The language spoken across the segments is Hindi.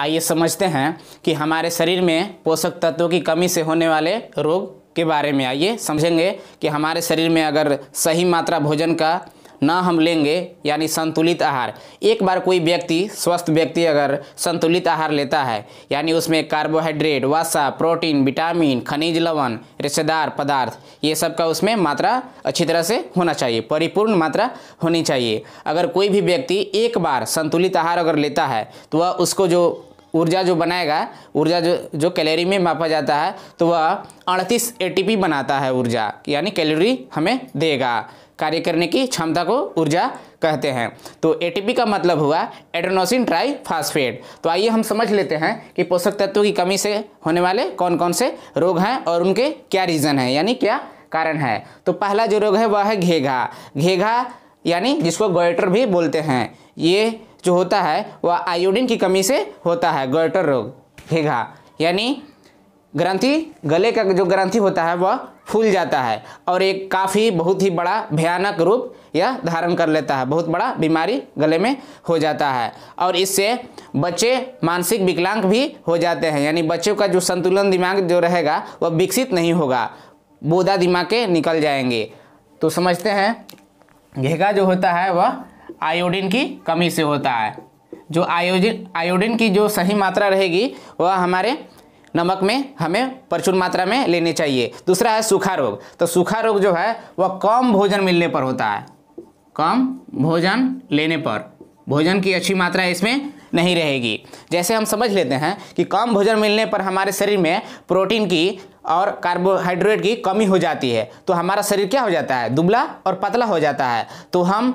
आइए समझते हैं कि हमारे शरीर में पोषक तत्वों की कमी से होने वाले रोग के बारे में आइए समझेंगे कि हमारे शरीर में अगर सही मात्रा भोजन का ना हम लेंगे यानी संतुलित आहार एक बार कोई व्यक्ति स्वस्थ व्यक्ति अगर संतुलित आहार लेता है यानी उसमें कार्बोहाइड्रेट वसा प्रोटीन विटामिन खनिज लवण रिश्तेदार पदार्थ ये सब का उसमें मात्रा अच्छी तरह से होना चाहिए परिपूर्ण मात्रा होनी चाहिए अगर कोई भी व्यक्ति एक बार संतुलित आहार अगर लेता है तो वह उसको जो ऊर्जा जो बनाएगा ऊर्जा जो जो कैलोरी में मापा जाता है तो वह अड़तीस एटीपी बनाता है ऊर्जा यानी कैलोरी हमें देगा कार्य करने की क्षमता को ऊर्जा कहते हैं तो एटीपी का मतलब हुआ एड्रोनोसिन ट्राई फास्फेट तो आइए हम समझ लेते हैं कि पोषक तत्वों की कमी से होने वाले कौन कौन से रोग हैं और उनके क्या रीज़न हैं यानी क्या कारण है तो पहला जो रोग है वह है घेघा घेघा यानी जिसको गोइटर भी बोलते हैं ये जो होता है वह आयोडीन की कमी से होता है गोइटर रोग घेघा यानी ग्रंथि गले का जो ग्रंथि होता है वह खुल जाता है और एक काफ़ी बहुत ही बड़ा भयानक रूप यह धारण कर लेता है बहुत बड़ा बीमारी गले में हो जाता है और इससे बच्चे मानसिक विकलांग भी हो जाते हैं यानी बच्चों का जो संतुलन दिमाग जो रहेगा वह विकसित नहीं होगा बोधा दिमाग के निकल जाएंगे तो समझते हैं घेगा जो होता है वह आयोडीन की कमी से होता है जो आयोजन आयोडीन की जो सही मात्रा रहेगी वह हमारे नमक में हमें प्रचुर मात्रा में लेने चाहिए दूसरा है सूखा रोग तो सूखा रोग जो है वह कम भोजन मिलने पर होता है कम भोजन लेने पर भोजन की अच्छी मात्रा इसमें नहीं रहेगी जैसे हम समझ लेते हैं कि कम भोजन मिलने पर हमारे शरीर में प्रोटीन की और कार्बोहाइड्रेट की कमी हो जाती है तो हमारा शरीर क्या हो जाता है दुबला और पतला हो जाता है तो हम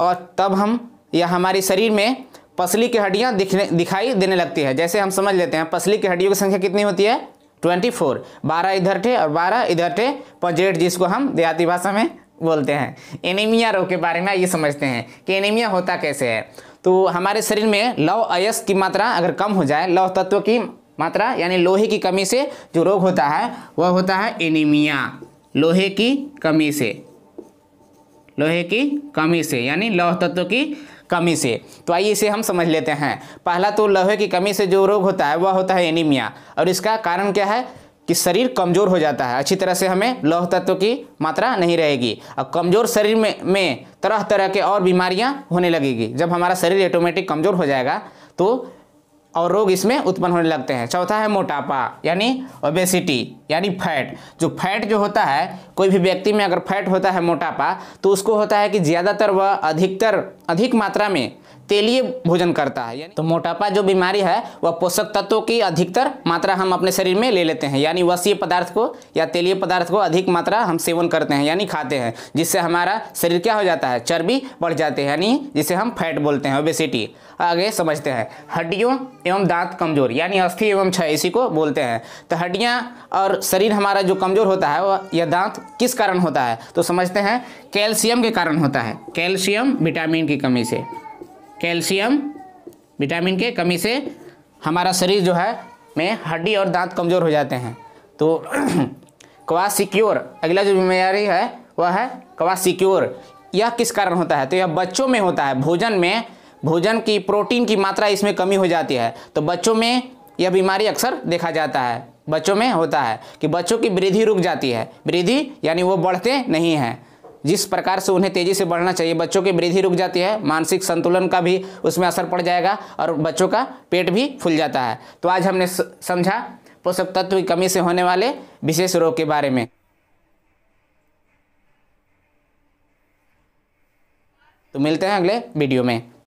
और तब हम या हमारे शरीर में पसली की हड्डियाँ दिखने दिखाई देने लगती है जैसे हम समझ लेते हैं पसली की हड्डियों की संख्या कितनी होती है ट्वेंटी फोर बारह इधर थे और बारह इधर थे पंजरेट जिसको हम देहाती भाषा में बोलते हैं एनीमिया रोग के बारे में ये समझते हैं कि एनीमिया होता कैसे है तो हमारे शरीर में लव अयस की मात्रा अगर कम हो जाए लव तत्व की मात्रा यानी लोहे की कमी से जो रोग होता है वह होता है एनीमिया लोहे की कमी से लोहे की कमी से यानी लौह तत्व की कमी से तो आइए इसे हम समझ लेते हैं पहला तो लोहे की कमी से जो रोग होता है वह होता है एनीमिया और इसका कारण क्या है कि शरीर कमज़ोर हो जाता है अच्छी तरह से हमें लौह तत्व की मात्रा नहीं रहेगी और कमज़ोर शरीर में में तरह तरह के और बीमारियां होने लगेगी जब हमारा शरीर ऑटोमेटिक कमज़ोर हो जाएगा तो और रोग इसमें उत्पन्न होने लगते हैं चौथा है मोटापा यानी ओबेसिटी यानी फैट जो फैट जो होता है कोई भी व्यक्ति में अगर फैट होता है मोटापा तो उसको होता है कि ज़्यादातर वह अधिकतर अधिक मात्रा में तेलीय भोजन करता है तो मोटापा जो बीमारी है वह पोषक तत्वों की अधिकतर मात्रा हम अपने शरीर में ले लेते हैं यानी वसीय पदार्थ को या तेलीय पदार्थ को अधिक मात्रा हम सेवन करते हैं यानी खाते हैं जिससे हमारा शरीर क्या हो जाता है चर्बी बढ़ जाती है यानी जिसे हम फैट बोलते हैं ओबेसिटी आगे समझते हैं हड्डियों एवं दांत कमजोर यानी अस्थि एवं क्षय इसी को बोलते हैं तो हड्डियाँ और शरीर हमारा जो कमजोर होता है वह यह दांत किस कारण होता है तो समझते हैं कैल्शियम के कारण होता है कैल्शियम विटामिन की कमी से कैल्शियम विटामिन के कमी से हमारा शरीर जो है में हड्डी और दांत कमज़ोर हो जाते हैं तो सिक्योर अगला जो बीमारी है वह है सिक्योर यह किस कारण होता है तो यह बच्चों में होता है भोजन में भोजन की प्रोटीन की मात्रा इसमें कमी हो जाती है तो बच्चों में यह बीमारी अक्सर देखा जाता है बच्चों में होता है कि बच्चों की वृद्धि रुक जाती है वृद्धि यानी वो बढ़ते नहीं हैं जिस प्रकार से उन्हें तेजी से बढ़ना चाहिए बच्चों की वृद्धि रुक जाती है मानसिक संतुलन का भी उसमें असर पड़ जाएगा और बच्चों का पेट भी फूल जाता है तो आज हमने समझा पोषक तत्व की कमी से होने वाले विशेष रोग के बारे में तो मिलते हैं अगले वीडियो में